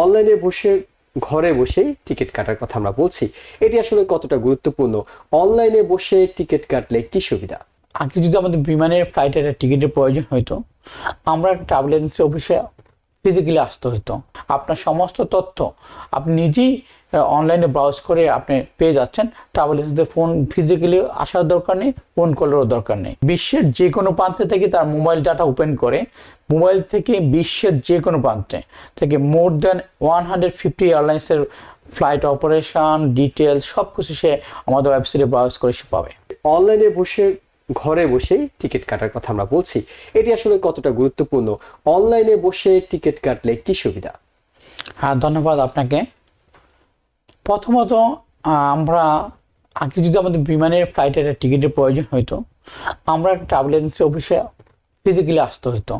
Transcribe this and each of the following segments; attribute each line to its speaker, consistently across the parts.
Speaker 1: অনলাইনে বসে ঘরে বসে টিকিট কাটার কথা আমরা বলছি এটি আসলে কতটা গুরুত্বপূর্ণ অনলাইনে বসে টিকিট কাটলে কি সুবিধা
Speaker 2: আগে যদি আমাদের বিমানের ফ্লাইটের টিকিটের প্রয়োজন হয়তো আমরা ট্রাভেল এজেন্সি অফিসে ফিজিক্যালি আসতে হইতো আপনার সমস্ত তথ্য আপনি নিজেই অনলাইনে ব্রাউজ করে আপনি পেয়ে যাচ্ছেন ট্রাভেল এজেন্সিদের ফোন ফিজিক্যালি আসার দরকার নেই ফোন কলেরও দরকার নেই বিশ্বের যে কোনো প্রান্তে থেকে তার মোবাইল ডাটা ওপেন করে মোবাইল থেকে বিশ্বের যে কোনো প্রান্তে থেকে more than one hundred fifty এয়ারলাইন্সের ফ্লাইট অপারেশন ডিটেলস সব কিছু সে
Speaker 1: আমাদের ওয়েবসাইটে ব্রাউজ করে সে পাবে অনলাইনে বসে ঘরে বসেই টিকিট কাটার কথা আমরা বলছি এটি আসলে কতটা গুরুত্বপূর্ণ অনলাইনে বসে টিকিট কাটলে কি সুবিধা
Speaker 2: হ্যাঁ ধন্যবাদ আপনাকে প্রথমত আমরা আগে যদি আমাদের বিমানের ফ্লাইটের টিকিটের প্রয়োজন হতো আমরা ট্রাভেল এজেন্সি অফিসে ফিজিক্যালি আসতে হতো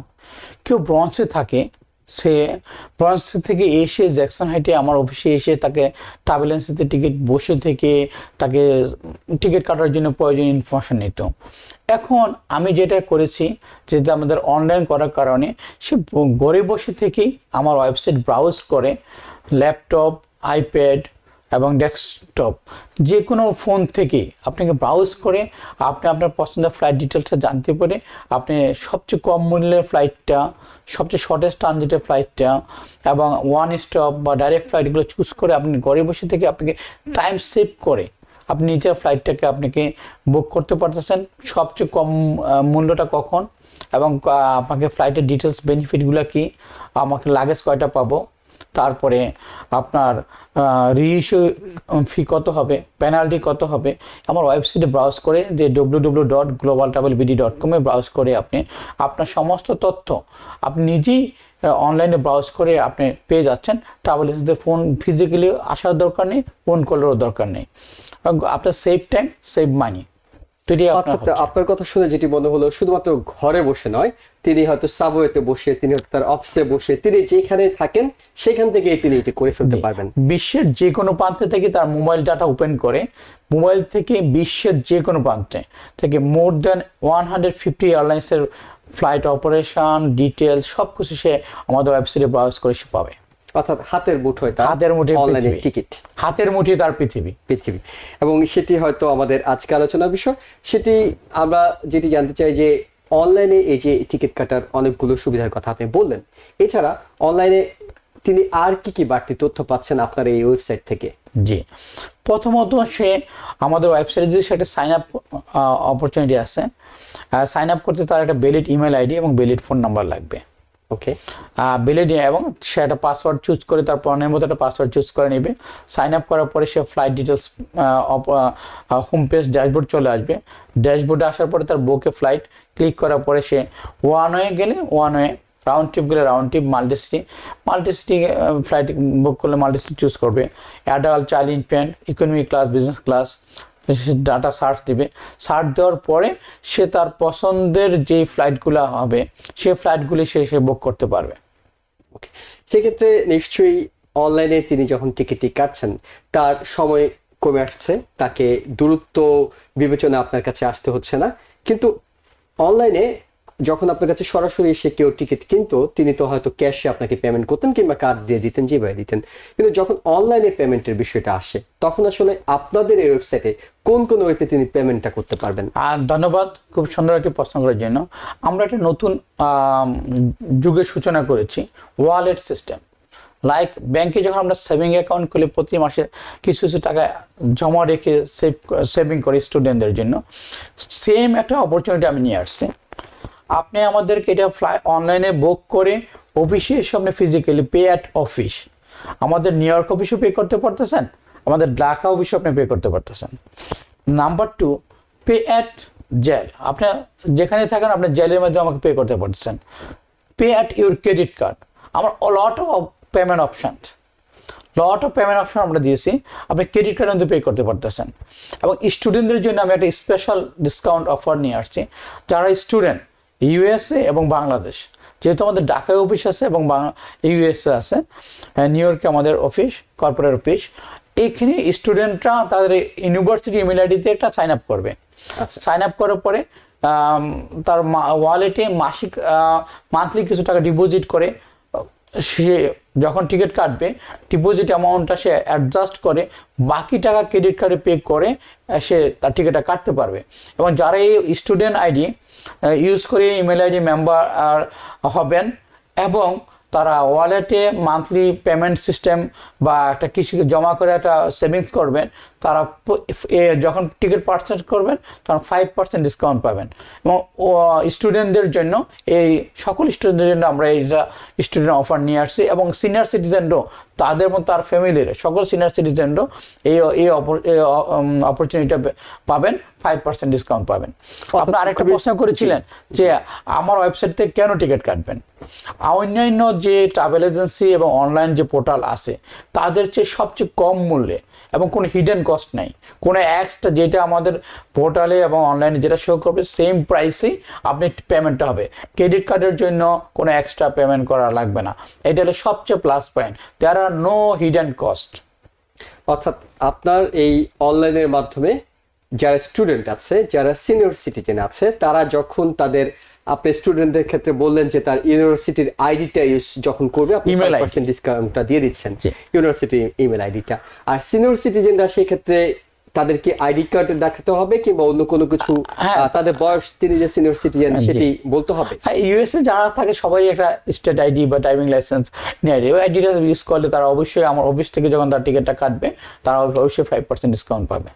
Speaker 2: কেউ ব্রঞ্চে থাকে সে ফ্রান্স থেকে এসে জ্যাকসন হাইটে আমার অফিসে এসে তাকে ট্রাভেল এজেন্সিতে টিকিট বসে থেকে তাকে টিকিট কাটার জন্য প্রয়োজনীয় ইনফরমেশান নিত এখন আমি যেটা করেছি যেটা আমাদের অনলাইন করার কারণে সে ঘরে বসে থেকেই আমার ওয়েবসাইট ব্রাউজ করে ল্যাপটপ আইপ্যাড এবং ডেস্কটপ যে কোনো ফোন থেকে আপনাকে ব্রাউজ করে আপনি আপনার পছন্দের ফ্লাইট ডিটেলসটা জানতে পারে আপনি সবচেয়ে কম মূল্যের ফ্লাইটটা সবচেয়ে শর্টেস্ট ট্রানজিটের ফ্লাইটটা এবং ওয়ান স্টপ বা ডাইরেক্ট ফ্লাইটগুলো চুজ করে আপনি ঘরে বসে থেকে আপনাকে টাইম সেভ করে আপনি নিজের ফ্লাইটটাকে আপনাকে বুক করতে পারতেছেন সবচেয়ে কম মূল্যটা কখন এবং আমাকে ফ্লাইটের ডিটেলস বেনিফিটগুলো কি আমাকে লাগেজ কয়টা পাবো তারপরে আপনার রিইস্যু ফি কত হবে পেনাল্টি কত হবে আমার ওয়েবসাইটে ব্রাউজ করে যে W W dot global travel BD dot কমে ব্রাউজ করে আপনি আপনার সমস্ত তথ্য আপনি নিজেই অনলাইনে ব্রাউজ করে আপনি পেয়ে যাচ্ছেন ট্রাভেল এজেন্সিদের ফোন ফিজিক্যালি আসার দরকার নেই ফোন করারও দরকার নেই আপনার
Speaker 1: সেভ টাইম সেভ মানি আপনার কথা শুনে যেটি মনে হলো শুধুমাত্র ঘরে বসে নয় তিনি হয়তো সাবওয়েতে বসে তিনি তার অফিসে বসে তিনি যেখানে থাকেন সেখান থেকে তিনি এটি করে ফেলতে পারবেন বিশ্বের যে কোনো প্রান্তে থেকে তার মোবাইল ডাটা ওপেন করে মোবাইল
Speaker 2: থেকে বিশ্বের যে কোনো প্রান্তে থেকে more than one hundred fifty এয়ারলাইন্সের ফ্লাইট অপারেশন ডিটেল সব কিছু সে আমাদের ওয়েবসাইটে ব্রাউজ করে সে পাবে অর্থাৎ
Speaker 1: হাতের মুঠোয় তার হাতের মুঠোয় অনলাইনে টিকিট হাতের মুঠোয় তার পৃথিবী পৃথিবী এবং সেটি হয়তো আমাদের আজকে আলোচনা বিষয় সেটি আমরা যেটি জানতে চাই যে অনলাইনে এই যে টিকিট কাটার অনেকগুলো সুবিধার কথা আপনি বললেন এছাড়া অনলাইনে তিনি আর কি কি বাড়তি তথ্য পাচ্ছেন আপনার এই ওয়েবসাইট থেকে জি প্রথমত সে
Speaker 2: আমাদের ওয়েবসাইটে যদি সেটা সাইন আপ অপরচুনিটি আছে সাইন আপ করতে তার একটা বেলিড ইমেল আইডি এবং বেলিড ফোন নাম্বার লাগবে ওকে বিলে বেলেডিয়া এবং সে একটা পাসওয়ার্ড চুজ করে তার পণের মতো একটা পাসওয়ার্ড চুজ করে নেবে সাইন আপ করার পরে সে flight details home page dashboard চলে আসবে ড্যাশবোর্ডে আসার পরে তার বুকে ফ্লাইট ক্লিক করার পরে সে ওয়ান ওয়ে গেলে ওয়ান ওয়ে রাউন্ড ট্রিপ গেলে round trip multicity multicity flight book করলে মাল্টিসিটি চুজ করবে adult child infant economic class business class data search দিবে সার্চ দেওয়ার পরে সে তার পছন্দের যে ফ্লাইটগুলো হবে সে ফ্লাইটগুলি সে সে বুক করতে পারবে
Speaker 1: সেক্ষেত্রে নিশ্চয়ই অনলাইনে তিনি যখন টিকিটটি কাটছেন তার সময় কমে আসছে তাকে দূরত্ব বিবেচনা আপনার কাছে আসতে হচ্ছে না কিন্তু অনলাইনে যখন আপনার কাছে সরাসরি এসে কেউ টিকিট কিনতো তিনি তো হয়তো ক্যাশে আপনাকে পেমেন্ট করতেন কিংবা কার্ড দিয়ে দিতেন যেভাবে দিতেন কিন্তু যখন অনলাইনে পেমেন্টের বিষয়টা আসে তখন আসলে আপনাদের এই ওয়েবসাইটে কোন কোন ওয়েতে তিনি পেমেন্টটা করতে পারবেন আর ধন্যবাদ খুব সুন্দর একটি প্রশ্ন করার জন্য আমরা
Speaker 2: একটা নতুন যুগের সূচনা করেছি ওয়ালেট সিস্টেম লাইক ব্যাংকে যখন আমরা সেভিং অ্যাকাউন্ট খুলে প্রতি মাসে কিছু কিছু টাকা জমা রেখে সেভ সেভিং করি স্টুডেন্টদের জন্য সেম একটা অপরচুনিটি আমি নিয়ে আসছি আপনি আমাদেরকে এটা ফ্লাই অনলাইনে বুক করে অফিসে সামনে ফিজিক্যালি পে অ্যাট অফিস আমাদের নিউ ইয়র্ক অফিসও পে করতে পারতেছেন আমাদের ঢাকা অফিসও আপনি পে করতে পারতেছেন নাম্বার টু পে অ্যাট জেল আপনি যেখানে থাকেন আপনি জেলের মধ্যে আমাকে পে করতে পারতেছেন pay at your credit card আমার lot of payment option lot of payment option আমরা দিয়েছি আপনি ক্রেডিট কার্ডের মধ্যে পে করতে পারতেছেন এবং স্টুডেন্টদের জন্য আমি একটা স্পেশাল ডিসকাউন্ট অফার নিয়ে আসছি যারা স্টুডেন্ট ইউএসএ এবং বাংলাদেশ যেহেতু আমাদের ঢাকায় অফিস আছে এবং ইউএসএ আছে হ্যাঁ, নিউ ইয়র্কে আমাদের অফিস কর্পোরেট অফিস এইখানে স্টুডেন্টরা তাদের ইউনিভার্সিটি ইমেল আইডিতে একটা সাইন আপ করবে সাইন আচ্ছা। আপ করার পরে তার ওয়ালেটে মাসিক মান্থলি কিছু টাকা ডিপোজিট করে সে যখন টিকিট কাটবে ডিপোজিট অ্যামাউন্টটা সে অ্যাডজাস্ট করে বাকি টাকা ক্রেডিট কার্ডে পে করে সে তার টিকিটটা কাটতে পারবে এবং যারা এই স্টুডেন্ট আইডি ইউজ করে ইমেল আইডি মেম্বার আর হবেন এবং তারা ওয়ালেটে মান্থলি পেমেন্ট সিস্টেম বা একটা কিছু জমা করে একটা সেভিংস করবেন তারা যখন টিকিট পার্সেন্ট করবেন তখন ফাইভ পার্সেন্ট ডিসকাউন্ট পাবেন এবং স্টুডেন্টদের জন্য এই সকল স্টুডেন্টদের জন্য আমরা এইটা স্টুডেন্ট অফার নিয়ে আসছি এবং সিনিয়র সিটিজেনও তাদের মতো তার ফ্যামিলির সকল সিনিয়র সিটিজেনও এই এই অপরচুনিটিটা পাবেন ফাইভ পার্সেন্ট ডিসকাউন্ট পাবেন আপনি আরেকটা প্রশ্ন করেছিলেন যে আমার ওয়েবসাইট থেকে কেন টিকিট কাটবেন অন্যান্য যে ট্রাভেল এজেন্সি এবং অনলাইন যে পোর্টাল আছে তাদের চেয়ে সবচেয়ে কম মূল্যে এবং কোনো হিডেন কস্ট নাই কোনো অ্যাপসটা যেটা আমাদের পোর্টালে এবং অনলাইনে যেটা শো করবে সেম প্রাইসেই আপনি পেমেন্টটা হবে ক্রেডিট কার্ডের জন্য কোনো এক্সট্রা পেমেন্ট করা লাগবে না এটা হলো সবচেয়ে plus point there
Speaker 1: are no hidden cost অর্থাৎ আপনার এই অনলাইনের মাধ্যমে যারা স্টুডেন্ট আছে যারা সিনিয়র সিটিজেন আছে তারা যখন তাদের আপনি স্টুডেন্টদের ক্ষেত্রে বললেন যে তার ইউনিভার্সিটির আইডিটা ইউজ যখন করবে আপনি ইমেল পার্সেন্ট ডিসকাউন্টটা দিয়ে দিচ্ছেন ইউনিভার্সিটি ইমেল আইডিটা আর সিনিয়র সিটিজেনরা সেই ক্ষেত্রে তাদেরকে আইডি কার্ড দেখাতে হবে কিংবা অন্য কোনো কিছু হ্যাঁ। তাদের বয়স তিনি যে সিনিয়র হ্যাঁ, সিটিজেন সেটি বলতে হবে হ্যাঁ ইউএসএ যারা থাকে সবাই একটা স্টেট আইডি বা ড্রাইভিং লাইসেন্স নিয়ে ওই আইডিটা ইউজ করলে তারা অবশ্যই আমার অফিস থেকে যখন তার টিকিটটা কাটবে তারা অবশ্যই ফাইভ পার্সেন্ট ডিসকাউন্ট পাবে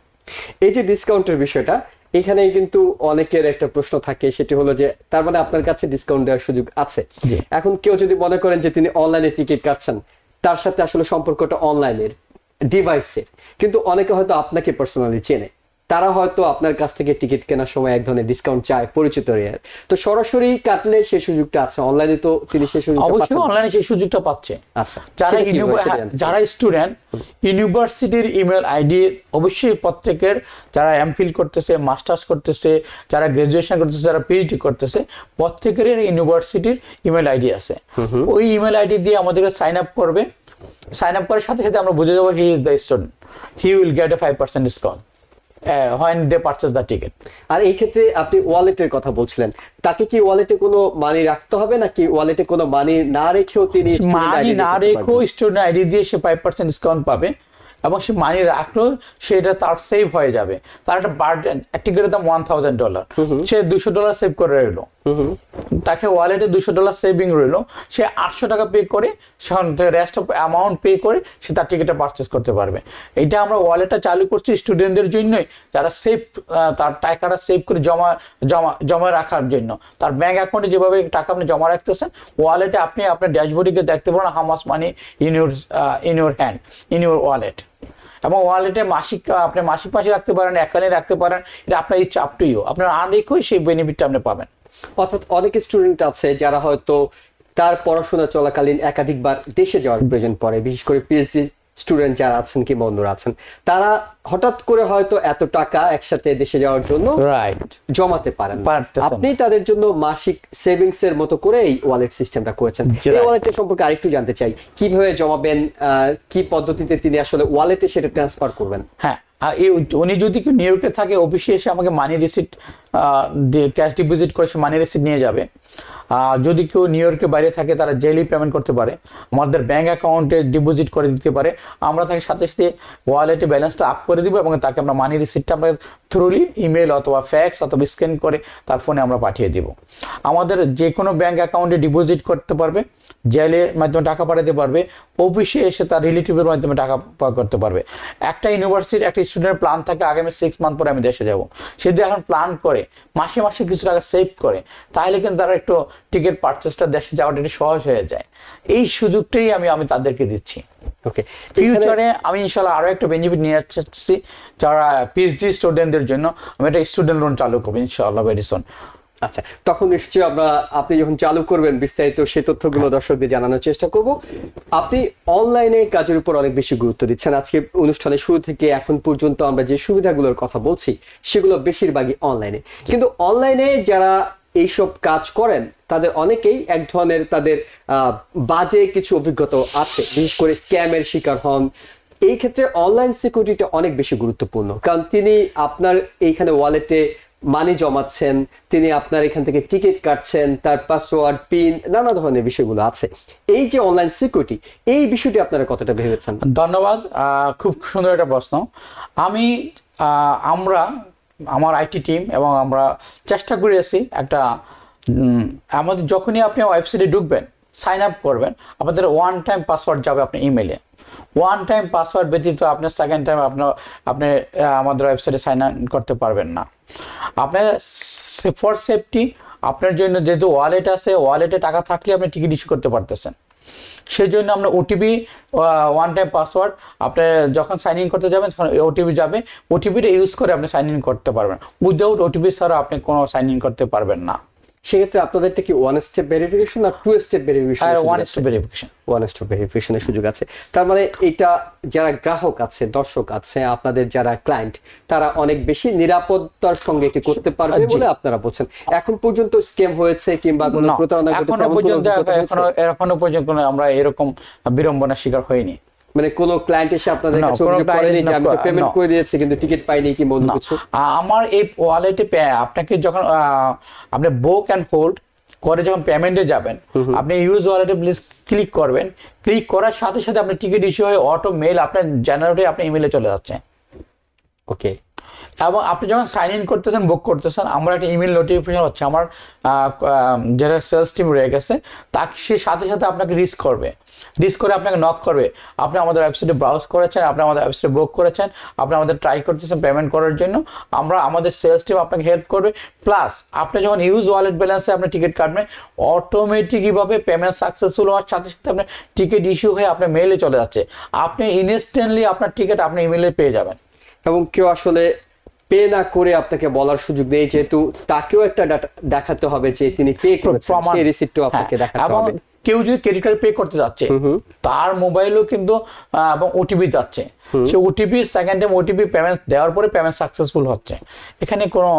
Speaker 1: এই যে ডিসকাউন্টের বিষয়টা এখানেই কিন্তু অনেকের একটা প্রশ্ন থাকে সেটি হলো যে তার মানে আপনার কাছে ডিসকাউন্ট দেওয়ার সুযোগ আছে এখন কেউ যদি মনে করেন যে তিনি অনলাইনে টিকিট কাটছেন তার সাথে আসলে সম্পর্কটা অনলাইনের ডিভাইসে কিন্তু অনেকে হয়তো আপনাকে পার্সোনালি চেনে তারা হয়তো আপনার কাছ থেকে টিকিট কেনার সময় এক ধরনের ডিসকাউন্ট চায় পরিচিত রেয়ার তো সরাসরি কাটলে সেই সুযোগটা আছে অনলাইনে তো তিনি সেই সুযোগ অবশ্যই
Speaker 2: অনলাইনে সেই সুযোগটা পাচ্ছে আচ্ছা যারা যারা স্টুডেন্ট ইউনিভার্সিটির ইমেল আইডি অবশ্যই প্রত্যেকের যারা এমফিল করতেছে মাস্টার্স করতেছে যারা গ্রাজুয়েশন করতেছে যারা পিএইচডি করতেছে প্রত্যেকের ইউনিভার্সিটির ইমেল আইডি আছে ওই ইমেল আইডি দিয়ে আমাদেরকে সাইন আপ করবে সাইন আপ করার সাথে সাথে আমরা বুঝে যাবো he is the student he will get a five percent discount
Speaker 1: when আর এই ক্ষেত্রে আপনি ওয়ালেটের কথা বলছিলেন তাকে কি ওয়ালেটে কোনো মানি রাখতে হবে নাকি ওয়ালেটে কোনো মানি না রেখেও তিনি মানি না রেখেও
Speaker 2: স্টুডেন্ট আইডি দিয়ে সে ফাইভ পার্সেন্ট ডিসকাউন্ট পাবে এবং সে মানি রাখলো সেটা তার সেভ হয়ে যাবে তার একটা বার্ড করে দাম ওয়ান থাউজেন্ড ডলার সে দুশো ডলার সেভ করে রইলো তাকে ওয়ালেটে দুশো ডলার সেভিং রইল সে আটশো টাকা পে করে সেখান থেকে রেস্ট অফ অ্যামাউন্ট পে করে সে তার টিকিটটা পারচেস করতে পারবে এটা আমরা ওয়ালেটটা চালু করছি স্টুডেন্টদের জন্যই যারা সেভ তার টাকাটা সেভ করে জমা জমা জমা রাখার জন্য তার ব্যাঙ্ক অ্যাকাউন্টে যেভাবে টাকা আপনি জমা রাখতেছেন ওয়ালেটে আপনি আপনার ড্যাশবোর্ডে গিয়ে দেখতে পারেন how much money in your in your hand in your wallet এবং ওয়ালেটে মাসিক আপনি মাসিক মাসে রাখতে পারেন এককালীন
Speaker 1: রাখতে পারেন এটা আপনার ইচ্ছা আপ টু ইউ আপনার আন রেখেই সেই বেনিফিটটা আপনি পাবেন অর্থাৎ অনেক স্টুডেন্ট আছে যারা হয়তো তার পড়াশোনা চলাকালীন একাধিকবার দেশে যাওয়ার প্রয়োজন পড়ে বিশেষ করে পিএইচডি স্টুডেন্ট যারা আছেন কিংবা বন্ধুরা আছেন তারা হঠাৎ করে হয়তো এত টাকা একসাথে দেশে যাওয়ার জন্য রাইট জমাতে পারেন আপনি তাদের জন্য মাসিক সেভিংস এর মতো করে এই ওয়ালেট সিস্টেমটা করেছেন এই ওয়ালেটের সম্পর্কে আরেকটু জানতে চাই কিভাবে জমাবেন কি পদ্ধতিতে তিনি আসলে ওয়ালেটে সেটা ট্রান্সফার করবেন হ্যাঁ উনি যদি কেউ নিউ
Speaker 2: ইয়র্কে থাকে অফিসে এসে আমাকে মানি রিসিট ক্যাশ ডিপোজিট করে সে মানি রিসিট নিয়ে যাবে যদি কেউ নিউ ইয়র্কের বাইরে থাকে তারা জেলি পেমেন্ট করতে পারে আমাদের ব্যাঙ্ক অ্যাকাউন্টে ডিপোজিট করে দিতে পারে আমরা তাকে সাথে সাথে ওয়ালেটে ব্যালেন্সটা আপ করে দিব এবং তাকে আমরা মানি রিসিপ্টটা আমরা থ্রুলি ইমেল অথবা ফ্যাক্স অথবা স্ক্যান করে তার ফোনে আমরা পাঠিয়ে দিব আমাদের যে কোনো ব্যাঙ্ক অ্যাকাউন্টে ডিপোজিট করতে পারবে জেলের মাধ্যমে টাকা পাঠাতে পারবে অফিসে এসে তার রিলেটিভের মাধ্যমে টাকা করতে পারবে একটা ইউনিভার্সিটির একটা স্টুডেন্টের প্ল্যান থাকে আগামী সিক্স মান্থ পরে আমি দেশে যাব সে যদি এখন প্ল্যান করে মাসে মাসে কিছু টাকা সেভ করে তাহলে কিন্তু তারা একটু টিকিট পারচেসটা দেশে যাওয়াটা একটু সহজ হয়ে যায় এই সুযোগটাই আমি আমি তাদেরকে দিচ্ছি ওকে ফিউচারে আমি ইনশাল্লাহ আরও একটা বেনিফিট নিয়ে আসছি যারা পিএইচডি
Speaker 1: স্টুডেন্টদের জন্য আমি একটা স্টুডেন্ট লোন চালু করবো ইনশাআল্লাহ ভেরিসন আচ্ছা তখন নিশ্চয়ই আমরা আপনি যখন চালু করবেন বিস্তারিত সেই তথ্যগুলো হ্যাঁ। দর্শকদের জানানোর চেষ্টা করব আপনি অনলাইনে কাজের উপর অনেক বেশি গুরুত্ব দিচ্ছেন আজকে অনুষ্ঠানের শুরু থেকে এখন পর্যন্ত আমরা যে সুবিধাগুলোর কথা বলছি সেগুলো বেশিরভাগই অনলাইনে কিন্তু অনলাইনে যারা এইসব কাজ করেন তাদের অনেকেই এক ধরনের তাদের বাজে কিছু অভিজ্ঞতা আছে বিশেষ করে স্ক্যামের শিকার হন এই ক্ষেত্রে অনলাইন সিকিউরিটিটা অনেক বেশি গুরুত্বপূর্ণ কারণ তিনি আপনার এইখানে ওয়ালেটে মানি জমাচ্ছেন তিনি আপনার এখান থেকে টিকিট কাটছেন তার পাসওয়ার্ড পিন নানা ধরনের বিষয়গুলো আছে এই যে অনলাইন সিকিউরিটি এই বিষয়টি আপনারা কতটা ভেবেছেন ধন্যবাদ খুব সুন্দর একটা প্রশ্ন আমি আমরা
Speaker 2: আমার আইটি টিম এবং আমরা চেষ্টা করে আসি একটা আমাদের যখনই আপনি ওয়েবসাইটে ঢুকবেন সাইন আপ করবেন আপনাদের ওয়ান টাইম পাসওয়ার্ড যাবে আপনি ইমেলে ওয়ান টাইম পাসওয়ার্ড ব্যতীত আপনার সেকেন্ড টাইম আপনার আপনি আমাদের ওয়েবসাইটে সাইন আপ করতে পারবেন না আপনার ফর সেফটি আপনার জন্য যেহেতু ওয়ালেট আছে ওয়ালেটে টাকা থাকলে আপনি টিকিট ইস্যু করতে পারতেছেন সেই জন্য আমরা ওটিপি ওয়ান টাইম পাসওয়ার্ড আপনি যখন সাইন ইন করতে যাবেন তখন ওটিপি যাবে ওটিপিটা ইউজ করে আপনি সাইন ইন করতে পারবেন উইদাউট ওটিপি ছাড়া আপনি কোনো সাইন ইন করতে পারবেন না সেক্ষেত্রে আপনাদেরটা কি
Speaker 1: ওয়ান স্টেপ ভেরিফিকেশন আর two step verification one step verification one step ভেরিফিকেশনের সুযোগ আছে তার মানে এটা যারা গ্রাহক আছে দর্শক আছে আপনাদের যারা ক্লায়েন্ট তারা অনেক বেশি নিরাপত্তার সঙ্গে এটি করতে পারবে বলে আপনারা বলছেন এখন পর্যন্ত স্কেম হয়েছে কিংবা কোনো প্রতারণা এখনো পর্যন্ত এখনো পর্যন্ত আমরা এরকম বিড়ম্বনার শিকার হইনি মানে কোন ক্লায়েন্ট এসে আপনাদের কাছে অভিযোগ যে আমি তো পেমেন্ট করে দিয়েছি কিন্তু টিকিট পাইনি কি কিছু
Speaker 2: আমার এই ওয়ালেটে আপনাকে যখন আপনি বুক এন্ড হোল্ড করে যখন পেমেন্টে যাবেন আপনি ইউজ ওয়ালেটে প্লিজ ক্লিক করবেন ক্লিক করার সাথে সাথে আপনি টিকিট ইস্যু হয়ে অটো মেল আপনার জেনারেটে আপনার ইমেলে চলে যাচ্ছে ওকে এবং আপনি যখন সাইন ইন করতেছেন বুক করতেছেন আমার একটা ইমেল নোটিফিকেশন হচ্ছে আমার যারা সেলস টিম রয়ে গেছে তাকে সে সাথে সাথে আপনাকে রিস্ক করবে ডিসকোরে করে আপনাকে নক করবে আপনি আমাদের ওয়েবসাইটে ব্রাউজ করেছেন আপনি আমাদের ওয়েবসাইটে বুক করেছেন আপনি আমাদের ট্রাই করতেছেন পেমেন্ট করার জন্য আমরা আমাদের সেলস টিম আপনাকে হেল্প করবে প্লাস আপনি যখন ইউজ ওয়ালেট ব্যালেন্সে আপনি টিকিট কাটবেন অটোমেটিকভাবে পেমেন্ট সাকসেসফুল হওয়ার সাথে সাথে আপনার টিকিট ইস্যু হয়ে আপনার মেইলে চলে যাচ্ছে আপনি ইনস্ট্যান্টলি আপনার টিকিট আপনি ইমেলে পেয়ে যাবেন
Speaker 1: এবং কেউ আসলে পে না করে আপনাকে বলার সুযোগ নেই যেহেতু তাকেও একটা দেখাতে হবে যে তিনি পে করেছেন সেই রিসিপ্টও হ্যাঁ। আপনাকে দেখাতে হবে কেউ যদি ক্রেডিট কার্ড পে করতে যাচ্ছে তার মোবাইলও কিন্তু
Speaker 2: এবং ওটিপি যাচ্ছে সে OTP second time OTP payment দেওয়ার পরে পেমেন্ট সাকসেসফুল হচ্ছে এখানে কোনো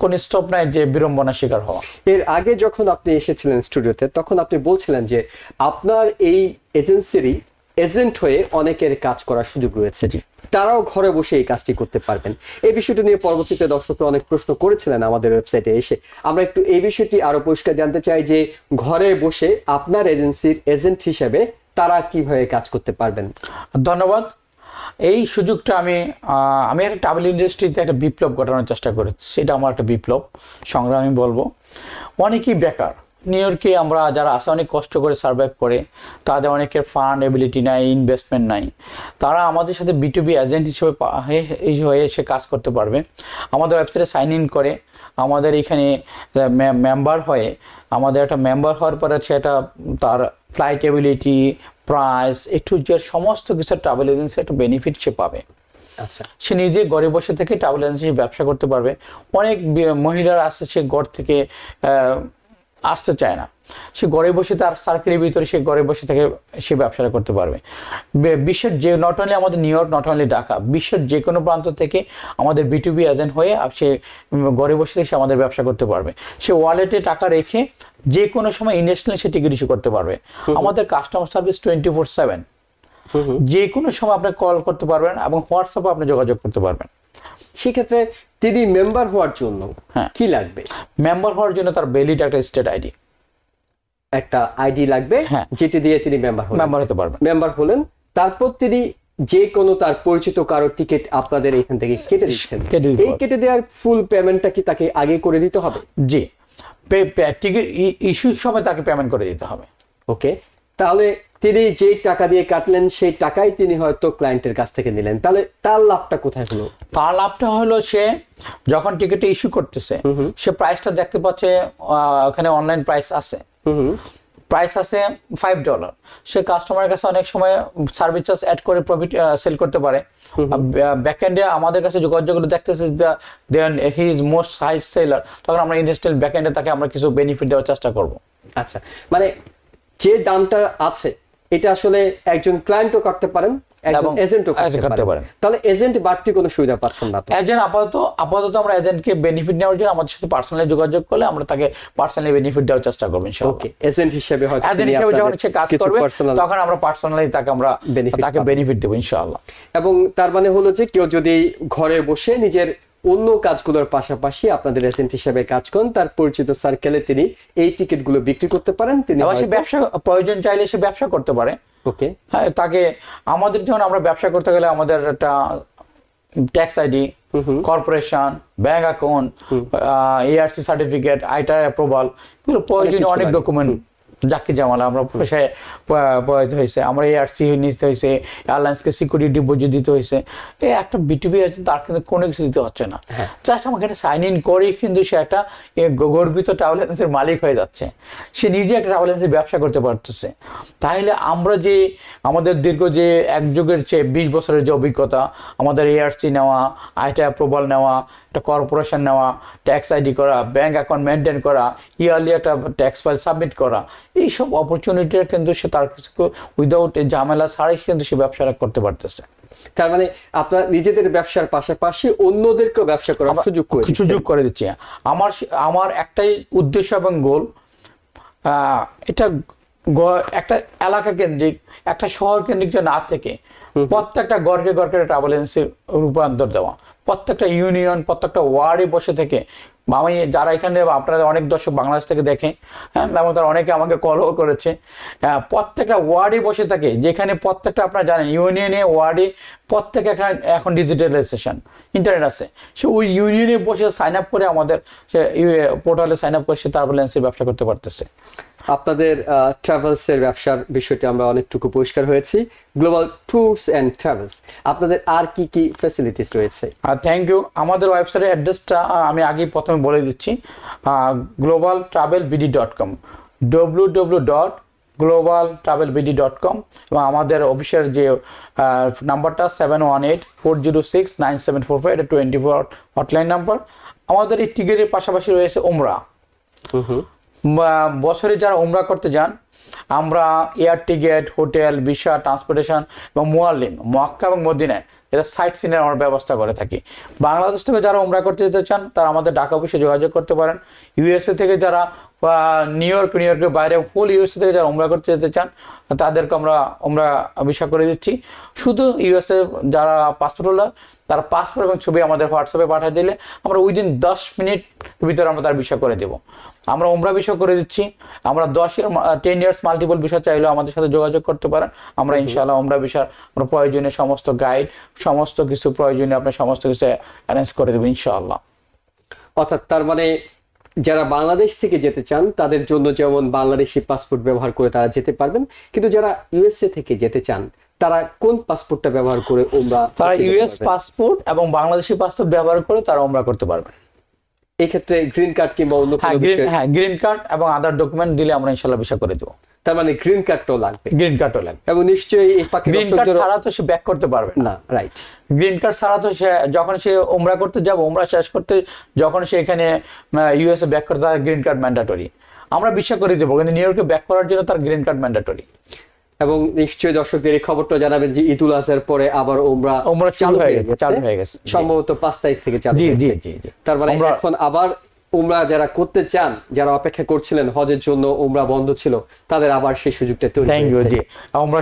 Speaker 2: কোন স্টপ নাই যে বিড়ম্বনার শিকার হওয়া
Speaker 1: এর আগে যখন আপনি এসেছিলেন স্টুডিওতে তখন আপনি বলছিলেন যে আপনার এই এজেন্সিরই এজেন্ট হয়ে অনেকের কাজ করার সুযোগ রয়েছে তারাও ঘরে বসে এই কাজটি করতে পারবেন এই বিষয়টি নিয়ে পরবর্তীতে দর্শকরা অনেক প্রশ্ন করেছিলেন আমাদের ওয়েবসাইটে এসে আমরা একটু এই বিষয়টি আরো পরিষ্কার জানতে চাই যে ঘরে বসে আপনার এজেন্সির এজেন্ট হিসেবে তারা কিভাবে কাজ করতে পারবেন ধন্যবাদ এই সুযোগটা আমি আমি একটা ট্রাভেল
Speaker 2: ইন্ডাস্ট্রিতে একটা বিপ্লব ঘটানোর চেষ্টা করেছি সেটা আমার একটা বিপ্লব সংগ্রাম আমি বলবো অনেকেই বেকার নিউ ইয়র্কে আমরা যারা আছে অনেক কষ্ট করে সার্ভাইভ করে তাদের অনেকের ফান্ড এবিলিটি নাই ইনভেস্টমেন্ট নাই তারা আমাদের সাথে বিটুবি এজেন্ট হিসেবে হয়ে সে কাজ করতে পারবে আমাদের ওয়েবসাইটে সাইন ইন করে আমাদের এখানে মেম্বার হয়ে আমাদের একটা মেম্বার হওয়ার পরে একটা তার ফ্লাইট এবিলিটি প্রাইস একটু যে সমস্ত কিছু ট্রাভেল এজেন্সির একটা বেনিফিট সে পাবে আচ্ছা সে নিজে ঘরে বসে থেকে ট্রাভেল এজেন্সি ব্যবসা করতে পারবে অনেক মহিলারা আসছে সে ঘর থেকে আসতে চায় না সে ঘরে বসে তার সার্কেলের ভিতরে সে ঘরে বসে থেকে সে ব্যবসাটা করতে পারবে বিশ্বের যে নট অনলি আমাদের New York not only Dhaka বিশ্বের যে কোনো প্রান্ত থেকে আমাদের বিটুবি এজেন্ট হয়ে সে ঘরে বসে থেকে সে আমাদের ব্যবসা করতে পারবে সে ওয়ালেটে টাকা রেখে যে কোনো সময় ইন্ডাস্ট্রিয়াল সে টিকিট ইস্যু করতে পারবে আমাদের customer service twenty four seven যে কোনো সময় আপনি কল করতে পারবেন এবং হোয়াটসঅ্যাপে আপনি যোগাযোগ করতে পারবেন
Speaker 1: সেক্ষেত্রে তিনি মেম্বার হওয়ার জন্য হ্যাঁ। কি লাগবে মেম্বার হওয়ার জন্য তার ভ্যালিড একটা স্টেট আইডি একটা আইডি লাগবে হ্যাঁ। যেটি দিয়ে তিনি মেম্বার হলেন মেম্বার হতে পারবেন মেম্বার হলেন তারপর তিনি যে কোনো তার পরিচিত কারো টিকিট আপনাদের এখান থেকে কেটে দিচ্ছেন এই কেটে দেওয়ার ফুল পেমেন্টটা কি তাকে আগে করে দিতে হবে জি টিকিট ইস্যুর সময় তাকে পেমেন্ট করে দিতে হবে ওকে তাহলে তিনি যে টাকা দিয়ে কাটলেন সেই টাকাই তিনি হয়তো ক্লায়েন্টের কাছ থেকে নিলেন তাহলে তার লাভটা কোথায় হলো তার লাভটা
Speaker 2: হলো সে যখন টিকিট ইস্যু
Speaker 1: করতেছে সে প্রাইসটা দেখতে পাচ্ছে ওখানে
Speaker 2: অনলাইন প্রাইস আছে প্রাইস আছে ফাইভ ডলার সে কাস্টমারের কাছে অনেক সময় সার্ভিস চার্জ অ্যাড করে প্রফিট সেল করতে পারে ব্যাকএন্ডে আমাদের কাছে করে দেখতেছে then he is most high seller তখন আমরা ইন্ডাস্ট্রিয়াল ব্যাকএন্ডে তাকে আমরা কিছু বেনিফিট
Speaker 1: দেওয়ার চেষ্টা করব আচ্ছা মানে যে দামটা আছে এটা আসলে একজন ক্লায়েন্টও করতে পারেন তাহলে এজেন্ট বাড়তি কোনো
Speaker 2: আপাতত আমরা এজেন্টকে বেনিফিট আমাদের সাথে পার্সোনালি যোগাযোগ করলে আমরা তাকে পার্সোনালি
Speaker 1: বেনিফিট দেওয়ার চেষ্টা ওকে এজেন্ট হিসেবে তখন আমরা পার্সোনালি তাকে আমরা তাকে বেনিফিট এবং তার মানে হলো যে কেউ যদি ঘরে বসে নিজের অন্য কাজগুলোর পাশাপাশি আপনাদের এজেন্ট হিসেবে কাজ করেন তার পরিচিত সার্কেলে তিনি এই টিকিটগুলো বিক্রি করতে পারেন তিনি সে ব্যবসা প্রয়োজন চাইলে সে ব্যবসা করতে পারে ওকে হ্যাঁ
Speaker 2: তাকে আমাদের যখন আমরা ব্যবসা করতে গেলে আমাদের একটা tax ID corporation bank account ARC certificate আইটার অ্যাপ্রুভাল এগুলো প্রয়োজনীয় অনেক ডকুমেন্ট যাকে জামাল আমরা পেশায় প্রয়াত হয়েছে আমরা এআরসি নিতে হয়েছে এয়ারলাইন্সকে সিকিউরিটি ডিপোজিট দিতে হয়েছে এই একটা বিটিপি আছে তার কিন্তু কোনো কিছু দিতে হচ্ছে না জাস্ট হ্যাঁ। আমাকে একটা সাইন ইন করেই কিন্তু সে একটা গর্বিত ট্রাভেল এজেন্সির মালিক হয়ে যাচ্ছে সে নিজে একটা ট্রাভেল এজেন্সির ব্যবসা করতে পারতেছে তাহলে আমরা যে আমাদের দীর্ঘ যে এক যুগের চেয়ে বিশ বছরের যে অভিজ্ঞতা আমাদের এআরসি নেওয়া আইটা অ্যাপ্রুভাল নেওয়া একটা কর্পোরেশন নেওয়া ট্যাক্স আইডি করা ব্যাঙ্ক অ্যাকাউন্ট মেনটেন করা ইয়ারলি একটা ট্যাক্স ফাইল সাবমিট করা এইসব অপরচুনিটিটা কিন্তু সে তার কিছু উইদাউট ঝামেলা ছাড়াই কিন্তু সে ব্যবসাটা করতে পারতেছে তার মানে আপনার নিজেদের ব্যবসার পাশাপাশি অন্যদেরকেও ব্যবসা করার সুযোগ করে সুযোগ করে দিচ্ছে আমার আমার একটাই উদ্দেশ্য এবং গোল এটা একটা এলাকা কেন্দ্রিক একটা শহর কেন্দ্রিক যে না থেকে প্রত্যেকটা গর্গে গড়কে ট্রাভেল এজেন্সি রূপান্তর দেওয়া প্রত্যেকটা ইউনিয়ন প্রত্যেকটা ওয়ার্ডে বসে থেকে আমি যারা এখানে আপনারা অনেক দর্শক বাংলাদেশ থেকে দেখে হ্যাঁ এবং তারা অনেকে আমাকে কলও করেছে প্রত্যেকটা ওয়ার্ডে বসে থাকে যেখানে প্রত্যেকটা আপনারা জানেন ইউনিয়নে ওয়ার্ডে প্রত্যেক একটা এখন ডিজিটালাইজেশন ইন্টারনেট আছে সে ওই ইউনিয়নে বসে সাইন আপ করে আমাদের সে পোর্টালে সাইন আপ করে সে ট্রাভেল ব্যবসা
Speaker 1: করতে পারতেছে আপনাদের ট্রাভেলসের ব্যবসার বিষয়টি আমরা অনেকটুকু পরিষ্কার হয়েছি গ্লোবাল ট্যুরস অ্যান্ড ট্রাভেলস আপনাদের আর কি কি ফ্যাসিলিটিস রয়েছে থ্যাংক ইউ
Speaker 2: আমাদের ওয়েবসাইটের অ্যাড্রেসটা আমি আগে প্রথমে বলে দিচ্ছি global travel BD dot com W W dot global travel BD dot com এবং আমাদের অফিসের যে নাম্বারটা seven one eight four zero six nine seven four five এটা টোয়েন্টি ফোর হটলাইন নাম্বার আমাদের এই টিকেটের পাশাপাশি রয়েছে ওমরা বছরে যারা উমরা করতে যান আমরা air ticket hotel visa transportation এবং মোয়াল্লিম মক্কা এবং মদিনায় এটা সাইট সিনের আমরা ব্যবস্থা করে থাকি বাংলাদেশ থেকে যারা উমরা করতে যেতে চান তারা আমাদের ঢাকা অফিসে যোগাযোগ করতে পারেন ইউএসএ থেকে যারা নিউ ইয়র্ক নিউ ইয়র্কের বাইরে ফুল ইউএসএ থেকে যারা উমরা করতে যেতে চান তাদেরকে আমরা উমরা ভিসা করে দিচ্ছি শুধু ইউএসএ যারা পাসপোর্ট হোল্ডার তার পাসপোর্ট এবং ছবি আমাদের হোয়াটসঅ্যাপে পাঠিয়ে দিলে আমরা উইদিন দশ মিনিট ভিতরে আমরা তার বিষয় করে দেবো আমরা উমরা বিষয় করে দিচ্ছি আমরা দশ ইয়ার টেন ইয়ার্স মাল্টিপল বিষয় চাইলেও আমাদের সাথে যোগাযোগ করতে পারেন আমরা ইনশাল্লাহ উমরা বিষয় আমরা প্রয়োজনীয় সমস্ত গাইড সমস্ত কিছু প্রয়োজনীয় আপনার সমস্ত কিছু অ্যারেঞ্জ
Speaker 1: করে দেবো ইনশাআল্লাহ অর্থাৎ তার মানে যারা বাংলাদেশ থেকে যেতে চান তাদের জন্য যেমন বাংলাদেশি পাসপোর্ট ব্যবহার করে তারা যেতে পারবেন কিন্তু যারা ইউএসএ থেকে যেতে চান তারা কোন পাসপোর্টটা ব্যবহার করে ওমরা তারা ইউএস
Speaker 2: পাসপোর্ট এবং
Speaker 1: বাংলাদেশি পাসপোর্ট
Speaker 2: ব্যবহার করে তারা ওমরা করতে পারবেন এই গ্রিন কার্ড কিংবা অন্য হ্যাঁ গ্রিন হ্যাঁ, কার্ড এবং আদার ডকুমেন্ট দিলে আমরা ইনশাল্লাহ বিষয় করে দেব তার মানে গ্রিন কার্ডটাও লাগবে গ্রিন কার্ডও লাগবে এবং নিশ্চয়ই গ্রিন কার্ড ছাড়া তো সে ব্যাক করতে পারবে না রাইট গ্রিন কার্ড ছাড়া তো সে যখন সে ওমরা করতে যাবে ওমরা শেষ করতে যখন সে এখানে ইউএসএ ব্যাক করতে গ্রিন কার্ড ম্যান্ডাটরি
Speaker 1: আমরা বিশ্বাস করে দেবো কিন্তু নিউ ইয়র্কে ব্যাক করার জন্য তার গ্রিন কার্ড ম্যান্ডাটরি এবং নিশ্চয়ই দর্শকদের এই খবরটা জানাবেন যে ঈদুল আজহার পরে আবার ওমরা ওমরা চালু হয়ে গেছে চালু হয়ে গেছে সম্ভবত পাঁচ তারিখ থেকে চালু জি জি তার মানে এখন আবার ওমরা যারা করতে চান যারা অপেক্ষা করছিলেন হজের জন্য ওমরা বন্ধ ছিল তাদের আবার সেই সুযোগটা তৈরি থ্যাংক ইউ জি ওমরা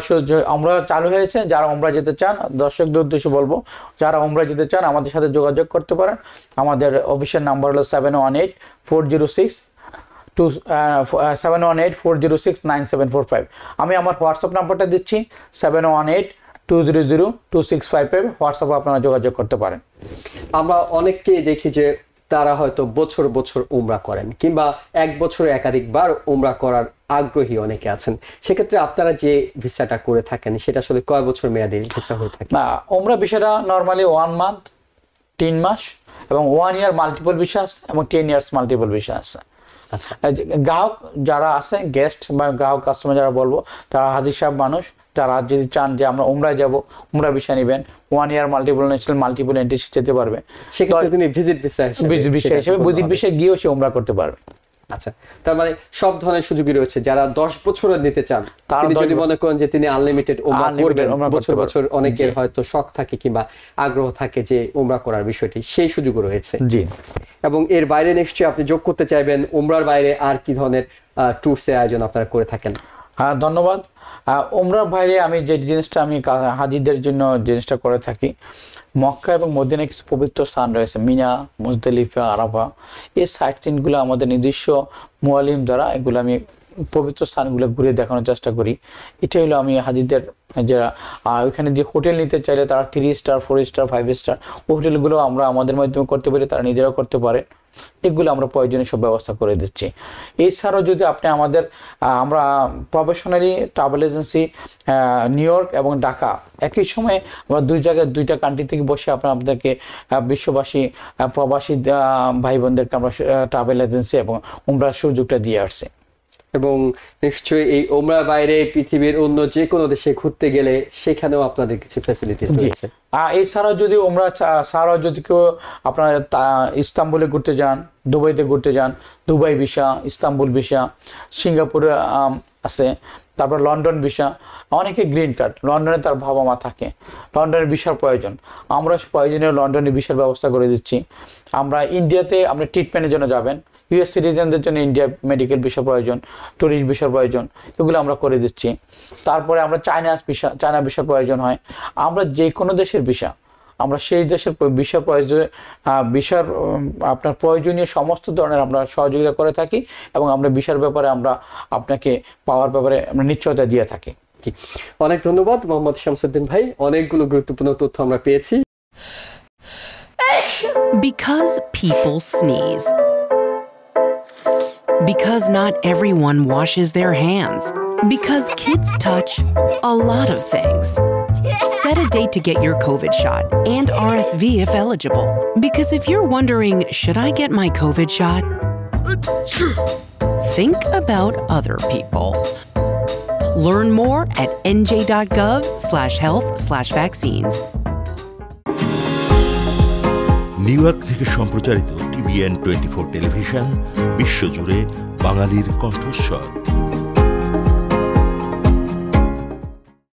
Speaker 1: ওমরা
Speaker 2: চালু হয়েছে যারা ওমরা যেতে চান দর্শকদের উদ্দেশ্যে বলবো যারা ওমরা যেতে চান আমাদের সাথে যোগাযোগ করতে পারেন আমাদের অফিসের নাম্বার হলো seven one eight four zero six two seven one eight four zero six nine seven four five আমি আমার হোয়াটসঅ্যাপ নাম্বারটা দিচ্ছি seven
Speaker 1: one eight two zero zero two six five five হোয়াটসঅ্যাপে আপনারা যোগাযোগ করতে পারেন আমরা অনেককেই দেখি যে তারা হয়তো বছর বছর উমরা করেন কিংবা এক বছরে একাধিকবার উমরা করার আগ্রহী অনেকে আছেন সেক্ষেত্রে আপনারা যে ভিসাটা করে থাকেন সেটা আসলে কয় বছর মেয়াদি ভিসা হয়ে থাকে না
Speaker 2: উমরা ভিসাটা নর্মালি ওয়ান মান্থ তিন মাস এবং ওয়ান ইয়ার মাল্টিপল ভিসা আছে এবং টেন ইয়ার্স মাল্টিপল ভিসা আছে আচ্ছা। গ্রাহক যারা আছে গেস্ট বা গ্রাহক কাস্টমার যারা বলবো তারা হাজির সাহেব মানুষ যারা যদি চান যে আমরা উমরা যাব উমরা ভিসা নেবেন one year multiple national multiple entry যেতে পারবে সেক্ষেত্রে
Speaker 1: তিনি ভিজিট ভিজিট ভিসা হিসেবে ভিজিট ভিসা গিয়েও সে উমরা করতে পারবে আচ্ছা তার মানে সব ধরনের সুযোগই রয়েছে যারা 10 বছরের নিতে চান তিনি যদি মনে করেন যে তিনি আনলিমিটেড ওমরা করবেন বছর বছর অনেকের হয়তো শখ থাকে কিংবা আগ্রহ থাকে যে ওমরা করার বিষয়টি সেই সুযোগও রয়েছে জি এবং এর বাইরে নিশ্চয়ই আপনি যোগ করতে চাইবেন ওমরার বাইরে আর কি ধরনের ট্যুরসের আয়োজন আপনারা করে থাকেন হ্যাঁ ধন্যবাদ ওমরার বাইরে আমি যে
Speaker 2: জিনিসটা আমি হাজিদের জন্য জিনিসটা করে থাকি মক্কা এবং মদিনা কিছু পবিত্র স্থান রয়েছে মিনা মুজদালিফা আরাফা এই সাইট সিনগুলো আমাদের নিজস্ব মোয়ালিম দ্বারা এগুলো আমি পবিত্র স্থানগুলো ঘুরে দেখানোর চেষ্টা করি এটা হলো আমি হাজিদের যারা আর ওইখানে যে হোটেল নিতে চাইলে তারা three star four star five star ও হোটেলগুলো আমরা আমাদের মাধ্যমে করতে পারি তারা নিজেরাও করতে পারে এগুলো আমরা প্রয়োজনীয় সব ব্যবস্থা করে দিচ্ছি এছাড়াও যদি আপনি আমাদের আমরা professionally travel agency New York এবং ঢাকা একই সময়ে আমরা দুই জায়গায় দুইটা কান্ট্রি থেকে বসে আপনার আপনাদেরকে বিশ্ববাসী প্রবাসী ভাই বোনদেরকে আমরা ট্রাভেল এজেন্সি এবং উমরার সুযোগটা দিয়ে আসছি
Speaker 1: এবং নিশ্চয়ই এই ওমরা বাইরে পৃথিবীর অন্য যে কোনো দেশে ঘুরতে গেলে সেখানেও আপনাদের কিছু ফ্যাসিলিটি রয়েছে এছাড়াও যদি ওমরা ছাড়াও যদি কেউ
Speaker 2: আপনার ইস্তাম্বুলে ঘুরতে যান দুবাইতে ঘুরতে যান দুবাই ভিসা ইস্তাম্বুল ভিসা সিঙ্গাপুরে আছে তারপর লন্ডন ভিসা অনেকে গ্রিন কার্ড লন্ডনে তার বাবা মা থাকে লন্ডনের ভিসার প্রয়োজন আমরা প্রয়োজনীয় লন্ডনে ভিসার ব্যবস্থা করে দিচ্ছি আমরা ইন্ডিয়াতে আপনি ট্রিটমেন্টের জন্য যাবেন ইউএস সিটিজেনদের জন্য ইন্ডিয়া মেডিকেল ভিসা প্রয়োজন ট্যুরিস্ট ভিসার প্রয়োজন এগুলো আমরা করে দিচ্ছি তারপরে আমরা চায়নাস ভিসা চায়না ভিসার প্রয়োজন হয় আমরা যে কোনো দেশের ভিসা আমরা সেই দেশের বিষয় প্রয়োজন বিষয়ের আপনার প্রয়োজনীয় সমস্ত ধরনের আমরা সহযোগিতা করে থাকি এবং আমরা বিষয়ের ব্যাপারে আমরা আপনাকে পাওয়ার ব্যাপারে আমরা নিশ্চয়তা দিয়ে থাকি অনেক
Speaker 1: ধন্যবাদ মোহাম্মদ শামসুদ্দিন ভাই অনেকগুলো গুরুত্বপূর্ণ তথ্য আমরা পেয়েছি Because people sneeze.
Speaker 2: because not everyone washes their hands, because kids touch a lot of things. Set a date to get your COVID shot and RSV if eligible. Because if you're wondering, should I get my COVID shot? Think about other people. Learn more at nj.gov slash health slash vaccines New York থেকে সম্প্রচারিত BN twenty four television বিশ্বজুড়ে বাঙালির কণ্ঠস্বর